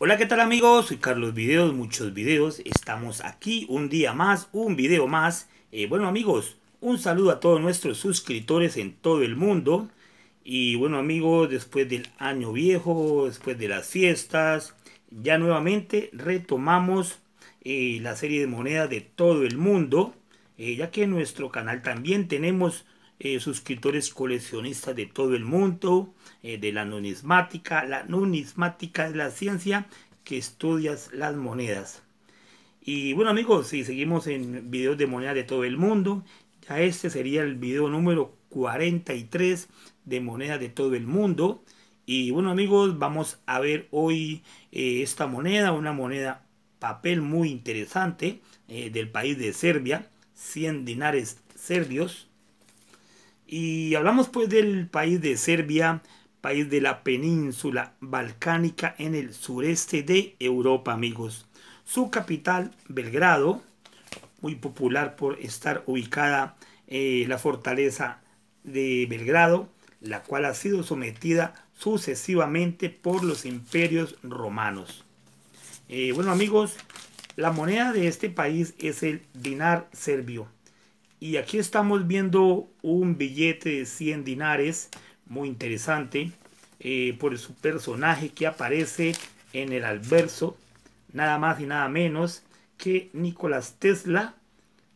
Hola, ¿qué tal amigos? Soy Carlos Videos, muchos videos. Estamos aquí un día más, un video más. Eh, bueno amigos, un saludo a todos nuestros suscriptores en todo el mundo. Y bueno amigos, después del año viejo, después de las fiestas, ya nuevamente retomamos eh, la serie de monedas de todo el mundo. Eh, ya que en nuestro canal también tenemos eh, suscriptores coleccionistas de todo el mundo, eh, de la numismática. La numismática es la ciencia que estudias las monedas. Y bueno amigos, si seguimos en videos de monedas de todo el mundo, ya este sería el video número 43 de monedas de todo el mundo. Y bueno amigos, vamos a ver hoy eh, esta moneda, una moneda papel muy interesante del país de Serbia, 100 dinares serbios. Y hablamos pues del país de Serbia, país de la península balcánica en el sureste de Europa, amigos. Su capital, Belgrado, muy popular por estar ubicada en eh, la fortaleza de Belgrado, la cual ha sido sometida sucesivamente por los imperios romanos. Eh, bueno amigos, la moneda de este país es el dinar serbio. Y aquí estamos viendo un billete de 100 dinares, muy interesante, eh, por su personaje que aparece en el alverso, nada más y nada menos que Nicolás Tesla,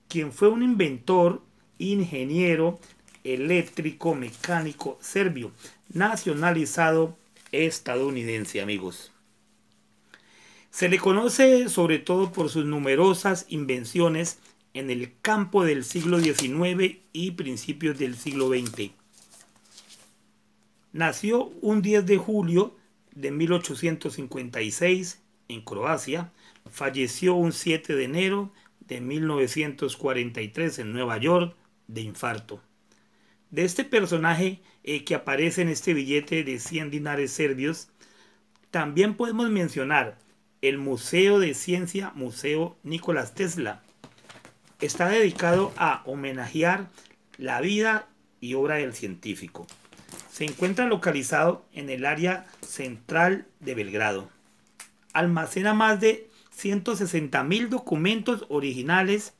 quien fue un inventor, ingeniero, eléctrico, mecánico, serbio, nacionalizado estadounidense, amigos. Se le conoce sobre todo por sus numerosas invenciones en el campo del siglo XIX y principios del siglo XX. Nació un 10 de julio de 1856 en Croacia, falleció un 7 de enero de 1943 en Nueva York de infarto. De este personaje eh, que aparece en este billete de 100 dinares serbios, también podemos mencionar el Museo de Ciencia, Museo Nikola Tesla, está dedicado a homenajear la vida y obra del científico. Se encuentra localizado en el área central de Belgrado. Almacena más de 160.000 documentos originales,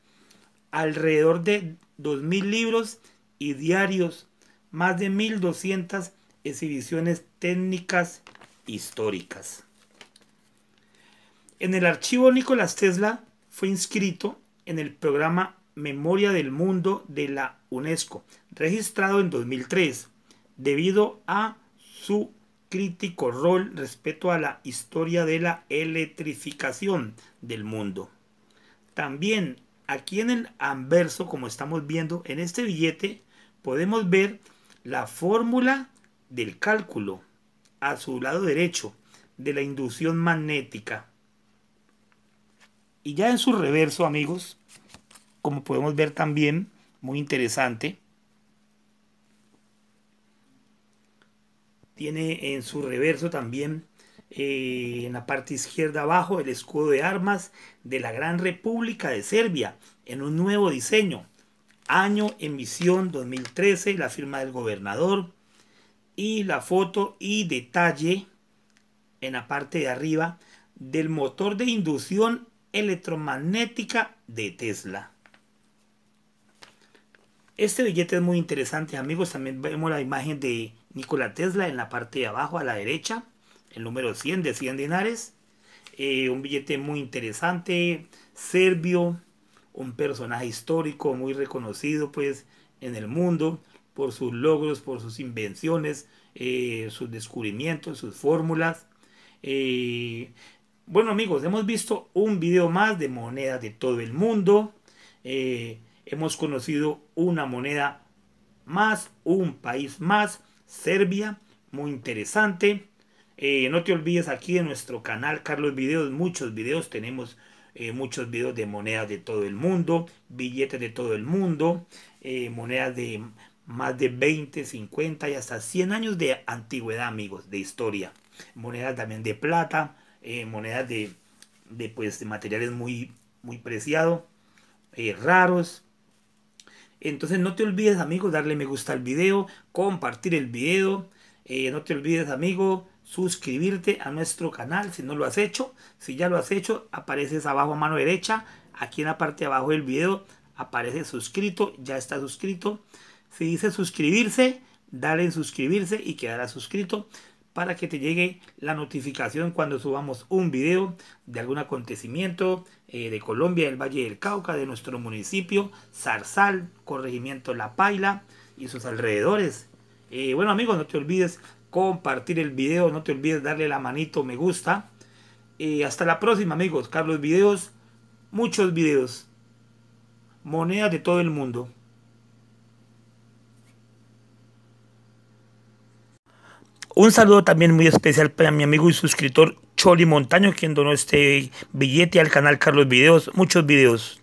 alrededor de 2.000 libros y diarios, más de 1.200 exhibiciones técnicas históricas. En el archivo Nicolás Tesla fue inscrito en el programa Memoria del Mundo de la UNESCO, registrado en 2003, debido a su crítico rol respecto a la historia de la electrificación del mundo. También aquí en el anverso, como estamos viendo en este billete, podemos ver la fórmula del cálculo a su lado derecho de la inducción magnética y ya en su reverso, amigos, como podemos ver también, muy interesante, tiene en su reverso también eh, en la parte izquierda abajo el escudo de armas de la Gran República de Serbia en un nuevo diseño. Año, emisión 2013, la firma del gobernador y la foto y detalle en la parte de arriba del motor de inducción electromagnética de Tesla. Este billete es muy interesante, amigos. También vemos la imagen de Nikola Tesla en la parte de abajo a la derecha, el número 100 de 100 dinares. Eh, un billete muy interesante, serbio, un personaje histórico muy reconocido pues en el mundo por sus logros, por sus invenciones, eh, sus descubrimientos, sus fórmulas. Eh, bueno amigos, hemos visto un video más de monedas de todo el mundo. Eh, hemos conocido una moneda más, un país más, Serbia, muy interesante. Eh, no te olvides aquí en nuestro canal Carlos Videos, muchos videos, tenemos eh, muchos videos de monedas de todo el mundo, billetes de todo el mundo, monedas de más de 20, 50 y hasta 100 años de antigüedad amigos, de historia. Monedas también de plata, eh, monedas de, de, pues, de materiales muy, muy preciados, eh, raros. Entonces no te olvides, amigos, darle me gusta al video, compartir el video. Eh, no te olvides, amigo, suscribirte a nuestro canal si no lo has hecho. Si ya lo has hecho, apareces abajo a mano derecha. Aquí en la parte de abajo del video aparece suscrito, ya está suscrito. Si dice suscribirse, dale en suscribirse y quedará suscrito para que te llegue la notificación cuando subamos un video de algún acontecimiento eh, de Colombia, del Valle del Cauca, de nuestro municipio, Zarzal, Corregimiento La Paila y sus alrededores. Eh, bueno amigos, no te olvides compartir el video, no te olvides darle la manito me gusta. Eh, hasta la próxima amigos, Carlos Videos, muchos videos, monedas de todo el mundo. Un saludo también muy especial para mi amigo y suscriptor Choli Montaño, quien donó este billete al canal Carlos Videos. Muchos videos.